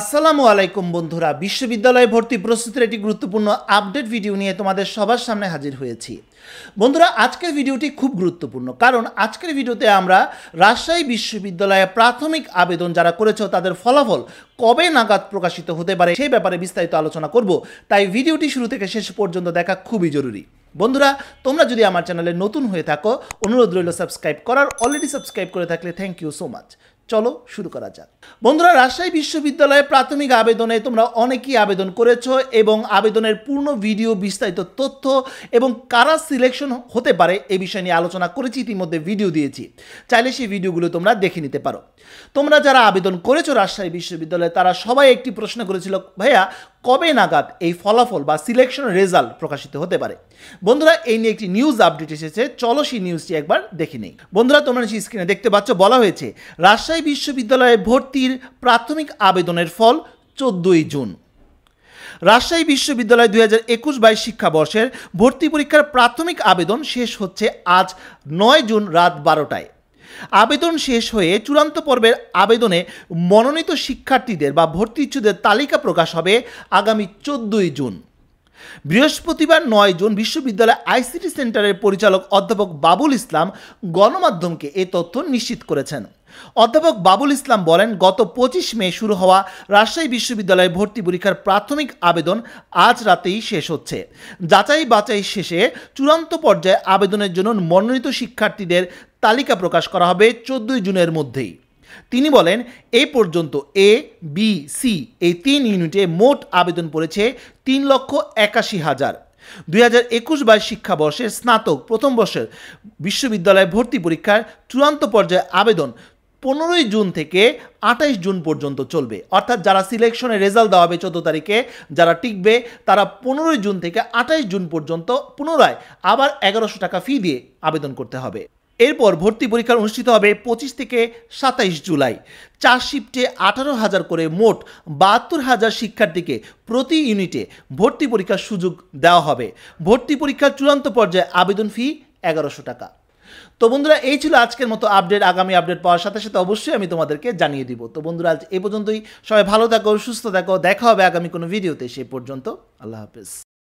আসসালামু আলাইকুম বন্ধুরা বিশ্ববিদ্যালয়ে ভর্তি প্রস্তুতির একটি গুরুত্বপূর্ণ আপডেট ভিডিও নিয়ে তোমাদের সবার সামনে হাজির হয়েছি বন্ধুরা আজকের ভিডিওটি খুব গুরুত্বপূর্ণ কারণ আজকের ভিডিওতে আমরা রাজশাহী বিশ্ববিদ্যালয়ে প্রাথমিক আবেদন যারা করেছো তাদের ফলাফল কবে নাগাদ প্রকাশিত হতে পারে সেই ব্যাপারে বিস্তারিত আলোচনা করব তাই ভিডিওটি শুরু থেকে শেষ পর্যন্ত দেখা খুবই জরুরি বন্ধুরা তোমরা যদি আমার চ্যানেলে নতুন হয়ে থাকো অনুরোধ রইল সাবস্ক্রাইব করার অলরেডি সাবস্ক্রাইব করে থাকলে থ্যাংক ইউ সো মাচ চলো শুরু করা যাক বন্ধুরা রাজশাহী বিশ্ববিদ্যালয়ে প্রাথমিক আবেদনে তোমরা অনেকেই আবেদন করেছ এবং আবেদনের পূর্ণ ভিডিও বিস্তারিত তথ্য এবং কারা সিলেকশন হতে পারে এ বিষয় নিয়ে আলোচনা করেছি ইতিমধ্যে ভিডিও দিয়েছি চাইলে সেই ভিডিওগুলো তোমরা দেখে নিতে পারো তোমরা যারা আবেদন করেছো রাজশাহী বিশ্ববিদ্যালয়ে তারা সবাই একটি প্রশ্ন করেছিল ভাইয়া কবে নাগাদ এই ফলাফল বা সিলেকশন রেজাল্ট প্রকাশিত হতে পারে বন্ধুরা এই নিয়ে একটি নিউজ আপডেট এসেছে চলো সেই নিউজটি একবার দেখে নেই বন্ধুরা তোমরা সেই স্ক্রিনে দেখতে পাচ্ছ বলা হয়েছে রাজশাহী রাজশাহী বিশ্ববিদ্যালয়ে ভর্তির প্রাথমিক আবেদনের ফল চোদ্দই জুন রাজশাহী বিশ্ববিদ্যালয় দুই হাজার একুশ বাইশ শিক্ষাবর্ষের ভর্তি পরীক্ষার প্রাথমিক আবেদন শেষ হচ্ছে আজ নয় জুন রাত বারোটায় আবেদন শেষ হয়ে চূড়ান্ত পর্বের আবেদনে মনোনীত শিক্ষার্থীদের বা ভর্তি ইচ্ছুদের তালিকা প্রকাশ হবে আগামী চোদ্দই জুন বৃহস্পতিবার নয় জুন বিশ্ববিদ্যালয় আইসিটি সেন্টারের পরিচালক অধ্যাপক বাবুল ইসলাম গণমাধ্যমকে এ তথ্য নিশ্চিত করেছেন অধ্যাপক বাবুল ইসলাম বলেন গত পঁচিশ মে শুরু হওয়া রাজশাহী বিশ্ববিদ্যালয়ে ভর্তি পরীক্ষার প্রাথমিক আবেদন আজ রাতেই শেষ হচ্ছে যাচাই বাছাই শেষে চূড়ান্ত পর্যায়ে আবেদনের জন্য মনোনীত শিক্ষার্থীদের তালিকা প্রকাশ করা হবে চোদ্দই জুনের মধ্যেই তিনি বলেন এ পর্যন্ত এ বি সি এই তিন ইউনিটে মোট আবেদন পড়েছে তিন লক্ষ একাশি হাজার দুই হাজার একুশ বাইশ শিক্ষাবর্ষের স্নাতক প্রথম বর্ষের বিশ্ববিদ্যালয়ে ভর্তি পরীক্ষার চূড়ান্ত পর্যায়ে আবেদন পনেরোই জুন থেকে আঠাশ জুন পর্যন্ত চলবে অর্থাৎ যারা সিলেকশনে রেজাল্ট দেওয়া হবে চোদ্দো তারিখে যারা টিকবে তারা পনেরোই জুন থেকে আঠাশ জুন পর্যন্ত পুনরায় আবার এগারোশো টাকা ফি দিয়ে আবেদন করতে হবে এরপর ভর্তি পরীক্ষা অনুষ্ঠিত হবে পঁচিশ থেকে সাতাইশ জুলাই চার শিফটে আঠারো হাজার করে মোট বাহাত্তর হাজার শিক্ষার্থীকে প্রতি ইউনিটে ভর্তি পরীক্ষার সুযোগ দেওয়া হবে ভর্তি পরীক্ষার চূড়ান্ত পর্যায়ে আবেদন ফি এগারোশো টাকা তো বন্ধুরা এই ছিল আজকের মতো আপডেট আগামী আপডেট পাওয়ার সাথে সাথে অবশ্যই আমি তোমাদেরকে জানিয়ে দিব তো বন্ধুরা আজ এ পর্যন্তই সবাই ভালো থাকো সুস্থ থাকো দেখা হবে আগামী কোনো ভিডিওতে সে পর্যন্ত আল্লাহ হাফেজ